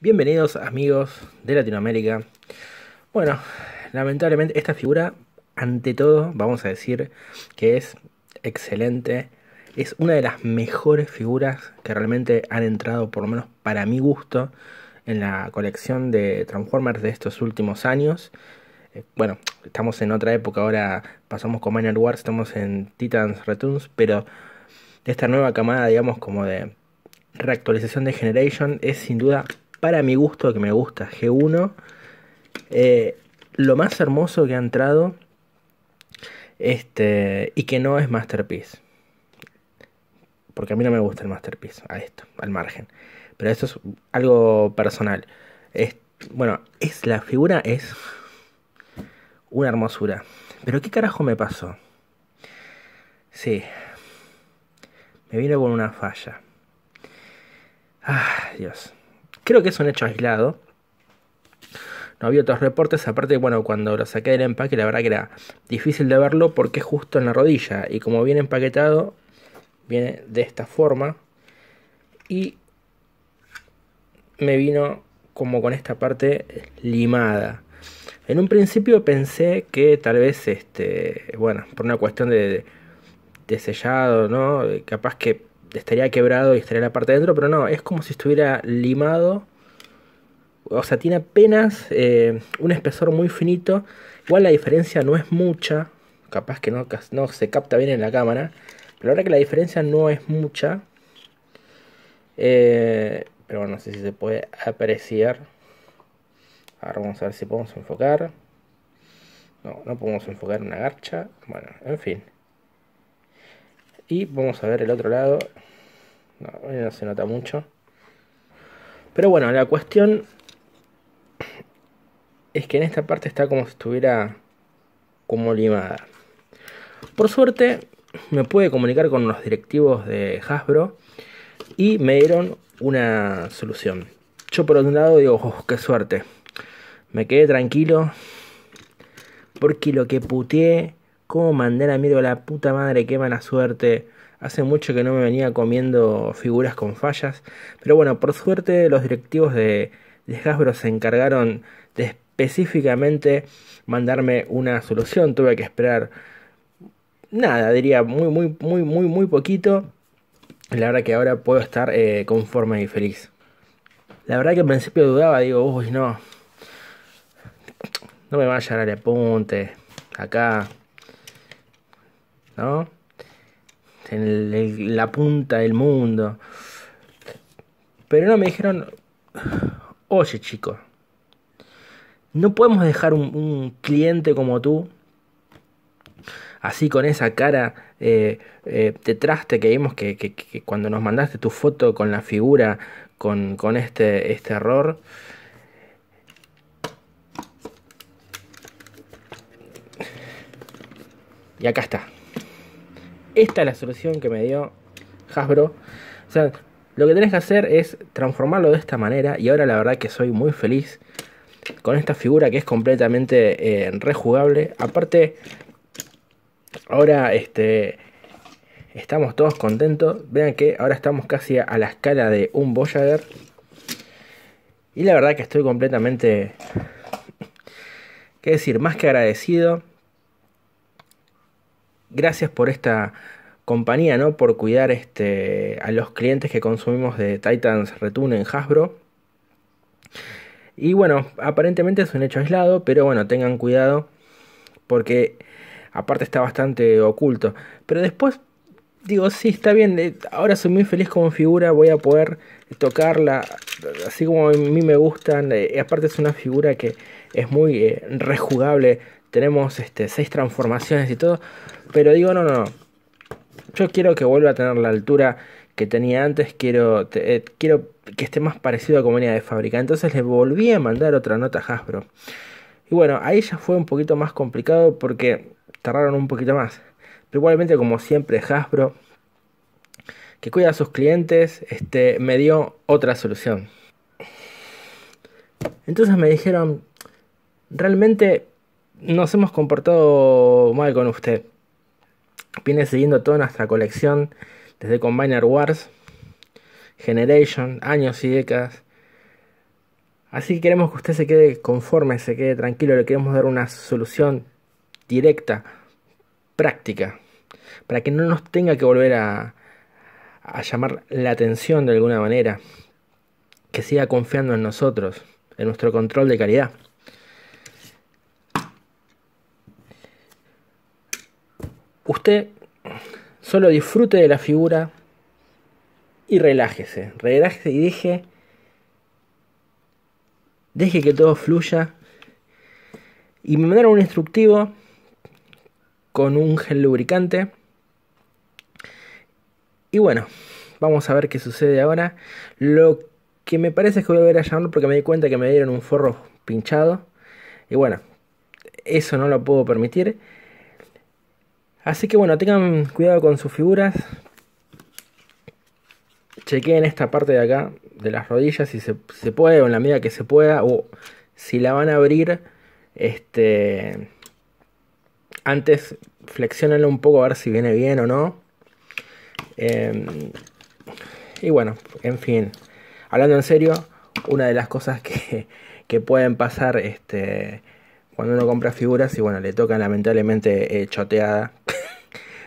Bienvenidos amigos de Latinoamérica. Bueno, lamentablemente esta figura, ante todo, vamos a decir que es excelente. Es una de las mejores figuras que realmente han entrado, por lo menos para mi gusto, en la colección de Transformers de estos últimos años. Eh, bueno, estamos en otra época, ahora pasamos con Minor Wars, estamos en Titans Returns, pero esta nueva camada, digamos, como de reactualización de Generation es sin duda para mi gusto que me gusta G1, eh, lo más hermoso que ha entrado este, y que no es Masterpiece. Porque a mí no me gusta el Masterpiece, a esto, al margen. Pero eso es algo personal. bueno, es, la figura es una hermosura. Pero ¿qué carajo me pasó? Sí, me vino con una falla. Ah, Dios. Creo que es un hecho aislado. No había otros reportes, aparte, bueno, cuando lo saqué del empaque, la verdad que era difícil de verlo porque es justo en la rodilla. Y como viene empaquetado, viene de esta forma. Y me vino como con esta parte limada. En un principio pensé que tal vez, este, bueno, por una cuestión de, de, de sellado, ¿no? Capaz que estaría quebrado y estaría la parte de dentro, pero no, es como si estuviera limado. O sea, tiene apenas eh, un espesor muy finito. Igual la diferencia no es mucha. Capaz que no, no se capta bien en la cámara. Pero ahora que la diferencia no es mucha. Eh, pero bueno, no sé si se puede apreciar. Ahora vamos a ver si podemos enfocar. No, no podemos enfocar una garcha. Bueno, en fin. Y vamos a ver el otro lado. No, eh, no se nota mucho. Pero bueno, la cuestión es que en esta parte está como si estuviera como limada. Por suerte me pude comunicar con los directivos de Hasbro y me dieron una solución. Yo por un lado digo, oh, qué suerte. Me quedé tranquilo porque lo que puteé ¿Cómo mandé a mierda la puta madre? Qué mala suerte. Hace mucho que no me venía comiendo figuras con fallas. Pero bueno, por suerte los directivos de, Hasbro se encargaron de específicamente mandarme una solución. Tuve que esperar nada, diría muy, muy, muy, muy, muy poquito. La verdad que ahora puedo estar eh, conforme y feliz. La verdad que al principio dudaba, digo, uy, no. No me a dar el apunte. Acá, en la punta del mundo. Pero no, me dijeron, oye chico, no podemos dejar un, cliente como tú, así con esa cara eh, eh de traste que vimos que, cuando nos mandaste tu foto con la figura, con, este, este error. Y acá está esta es la solución que me dio Hasbro. O sea, lo que tenés que hacer es transformarlo de esta manera. Y ahora la verdad que soy muy feliz con esta figura que es completamente eh, rejugable. Aparte, ahora este, estamos todos contentos. Vean que ahora estamos casi a la escala de un Voyager. Y la verdad que estoy completamente... ¿Qué decir? Más que agradecido gracias por esta compañía, ¿no? Por cuidar este, a los clientes que consumimos de Titans Return en Hasbro. Y bueno, aparentemente es un hecho aislado, pero bueno, tengan cuidado porque aparte está bastante oculto. Pero después, digo, sí, está bien, eh, ahora soy muy feliz como figura, voy a poder tocarla así como a mí me gustan. Eh, y aparte es una figura que es muy eh, rejugable, tenemos este, seis transformaciones y todo. Pero digo, no, no, no. Yo quiero que vuelva a tener la altura que tenía antes. Quiero, eh, quiero que esté más parecido a como venía de fábrica. Entonces le volví a mandar otra nota a Hasbro. Y bueno, ahí ya fue un poquito más complicado porque tardaron un poquito más. Pero igualmente, como siempre, Hasbro, que cuida a sus clientes, este, me dio otra solución. Entonces me dijeron, realmente nos hemos comportado mal con usted. Viene siguiendo toda nuestra colección desde Combiner Wars, Generation, años y décadas. Así que queremos que usted se quede conforme, se quede tranquilo, le queremos dar una solución directa, práctica, para que no nos tenga que volver a, a llamar la atención de alguna manera, que siga confiando en nosotros, en nuestro control de calidad. usted solo disfrute de la figura y relájese, relájese y deje, deje que todo fluya. Y me mandaron un instructivo con un gel lubricante. Y bueno, vamos a ver qué sucede ahora. Lo que me parece es que voy a ver a llamarlo porque me di cuenta que me dieron un forro pinchado. Y bueno, eso no lo puedo permitir. Así que bueno, tengan cuidado con sus figuras. Chequeen esta parte de acá, de las rodillas, si se, puede, o en la medida que se pueda, o si la van a abrir, este, antes flexionenlo un poco a ver si viene bien o no. Em, y bueno, en fin, hablando en serio, una de las cosas que, pueden pasar este, cuando uno compra figuras y bueno, le tocan lamentablemente eh, choteada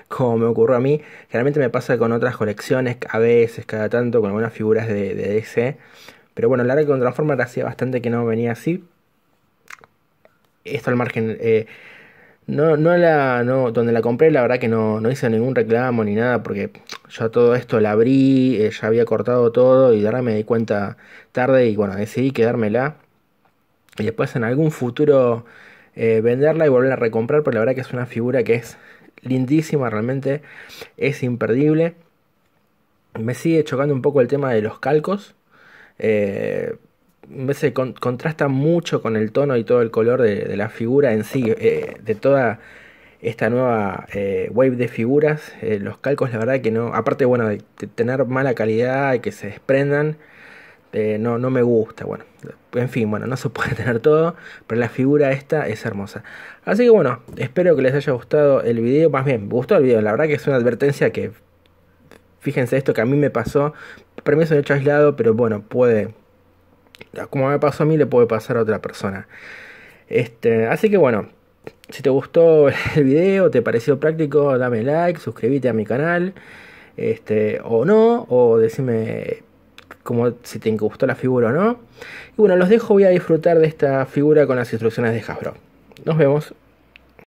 como me ocurrió a mí. Generalmente me pasa con otras colecciones, a veces, cada tanto, con algunas figuras de, DC. Pero bueno, la verdad que con Transformers hacía bastante que no venía así. Esto al margen. Eh, no, no la. No, donde la compré, la verdad que no, no hice ningún reclamo ni nada, porque ya todo esto la abrí, eh, ya había cortado todo y ahora me di cuenta tarde y bueno, decidí quedármela. Y después en algún futuro eh, venderla y volver a recomprar, pero la verdad que es una figura que es lindísima, realmente es imperdible. Me sigue chocando un poco el tema de los calcos. Eh, se contrasta mucho con el tono y todo el color de, la figura en sí, eh, de toda esta nueva eh, wave de figuras. los calcos, la verdad que no, aparte bueno, de tener mala calidad y que se desprendan, eh, no, me gusta, bueno, en fin, bueno, no se puede tener todo, pero la figura esta es hermosa. Así que bueno, espero que les haya gustado el video, más bien, gustó el video, la verdad que es una advertencia que, fíjense esto que a mí me pasó, para mí es un hecho aislado, pero bueno, puede, como me pasó a mí, le puede pasar a otra persona. Este, así que bueno, si te gustó el video, te pareció práctico, dame like, suscríbete a mi canal, este, o no, o decime como si te gustó la figura o no. Y bueno, los dejo, voy a disfrutar de esta figura con las instrucciones de Hasbro. Nos vemos.